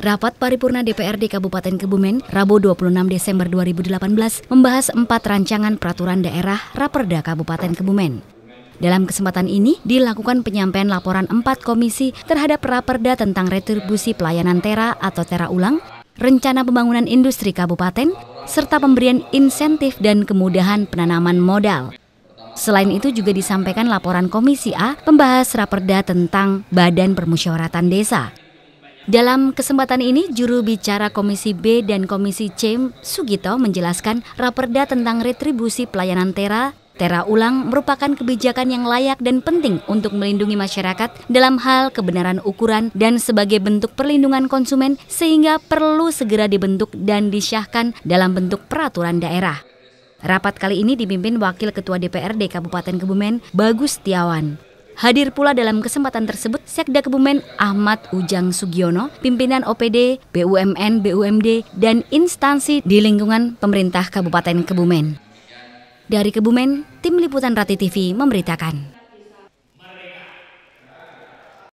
Rapat paripurna DPRD Kabupaten Kebumen, Rabu 26 Desember 2018, membahas empat rancangan peraturan daerah Raperda Kabupaten Kebumen. Dalam kesempatan ini dilakukan penyampaian laporan empat komisi terhadap Raperda tentang retribusi pelayanan tera atau tera ulang, rencana pembangunan industri kabupaten, serta pemberian insentif dan kemudahan penanaman modal. Selain itu juga disampaikan laporan Komisi A pembahas Raperda tentang Badan Permusyawaratan Desa. Dalam kesempatan ini, juru bicara Komisi B dan Komisi C, Sugito, menjelaskan raperda tentang retribusi pelayanan Tera. Tera ulang merupakan kebijakan yang layak dan penting untuk melindungi masyarakat dalam hal kebenaran ukuran dan sebagai bentuk perlindungan konsumen sehingga perlu segera dibentuk dan disyahkan dalam bentuk peraturan daerah. Rapat kali ini dipimpin Wakil Ketua DPRD Kabupaten Kebumen, Bagus Tiawan. Hadir pula dalam kesempatan tersebut Sekda Kebumen Ahmad Ujang Sugiono, pimpinan OPD, BUMN, BUMD, dan instansi di lingkungan pemerintah Kabupaten Kebumen. Dari Kebumen, Tim Liputan Rati TV memberitakan.